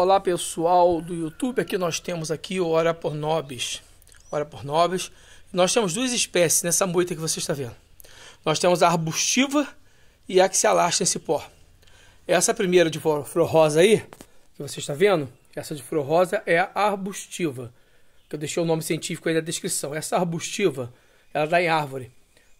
Olá pessoal do YouTube, aqui nós temos aqui o Ora por Nobis. Ora por Nobis. Nós temos duas espécies nessa moita que você está vendo. Nós temos a arbustiva e a que se alastra em cipó. Essa primeira de flor rosa aí, que você está vendo, essa de flor rosa é a arbustiva, que eu deixei o nome científico aí na descrição. Essa arbustiva, ela dá em árvore,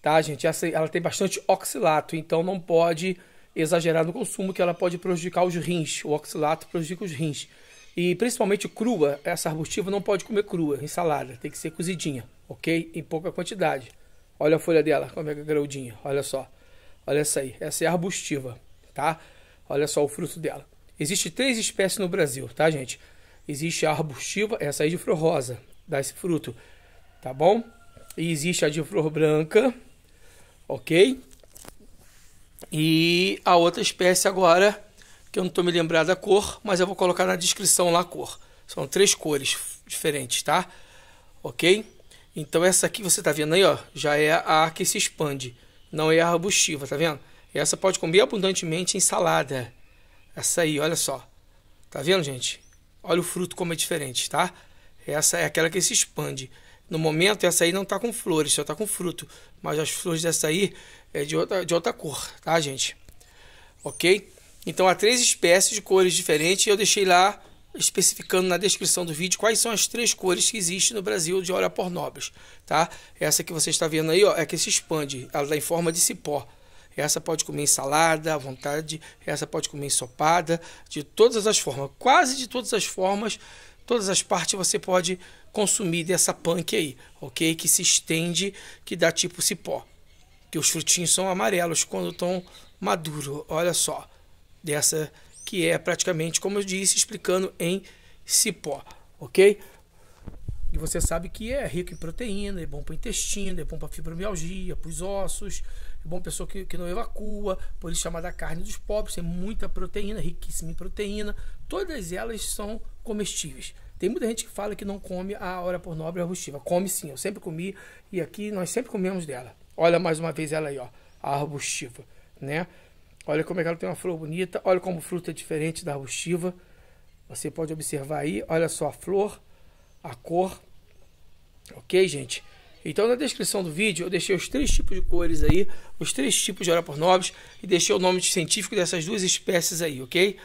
tá gente? Essa, ela tem bastante oxilato, então não pode exagerado no consumo, que ela pode prejudicar os rins. O oxilato prejudica os rins. E principalmente crua, essa arbustiva não pode comer crua em salada, tem que ser cozidinha, ok? Em pouca quantidade. Olha a folha dela, como é que é graudinha, olha só. Olha essa aí, essa é arbustiva, tá? Olha só o fruto dela. Existem três espécies no Brasil, tá, gente? Existe a arbustiva, essa aí de flor rosa, dá esse fruto, tá bom? E existe a de flor branca, ok? E a outra espécie agora, que eu não estou me lembrando da cor, mas eu vou colocar na descrição lá a cor. São três cores diferentes, tá? Ok? Então essa aqui você está vendo aí, ó, já é a que se expande, não é a arbustiva, tá vendo? Essa pode comer abundantemente em salada. Essa aí, olha só. Tá vendo, gente? Olha o fruto como é diferente, tá? Essa é aquela que se expande. No momento, essa aí não está com flores, só está com fruto. Mas as flores dessa aí é de outra, de outra cor, tá, gente? Ok? Então, há três espécies de cores diferentes. Eu deixei lá especificando na descrição do vídeo quais são as três cores que existem no Brasil de óleo pornobis, tá? Essa que você está vendo aí, ó, é que se expande, ela dá em forma de cipó. Essa pode comer em salada à vontade, essa pode comer ensopada, de todas as formas, quase de todas as formas todas as partes você pode consumir dessa punk aí, ok? Que se estende, que dá tipo cipó. Que os frutinhos são amarelos quando estão maduro, olha só. Dessa que é praticamente, como eu disse, explicando em cipó, ok? E você sabe que é rico em proteína, é bom para o intestino, é bom para fibromialgia, para os ossos, é bom para pessoa que, que não evacua, por isso chamada carne dos pobres, tem muita proteína, riquíssima em proteína. Todas elas são comestíveis. Tem muita gente que fala que não come a hora por nobre arbustiva. Come sim, eu sempre comi e aqui nós sempre comemos dela. Olha mais uma vez ela aí, ó, a arbustiva, né? Olha como é que ela tem uma flor bonita, olha como fruta é diferente da arbustiva. Você pode observar aí, olha só a flor, a cor. OK, gente? Então na descrição do vídeo eu deixei os três tipos de cores aí, os três tipos de hora por nobres e deixei o nome científico dessas duas espécies aí, ok?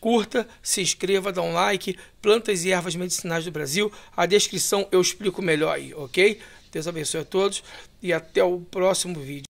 Curta, se inscreva, dá um like. Plantas e ervas medicinais do Brasil. A descrição eu explico melhor aí, ok? Deus abençoe a todos e até o próximo vídeo.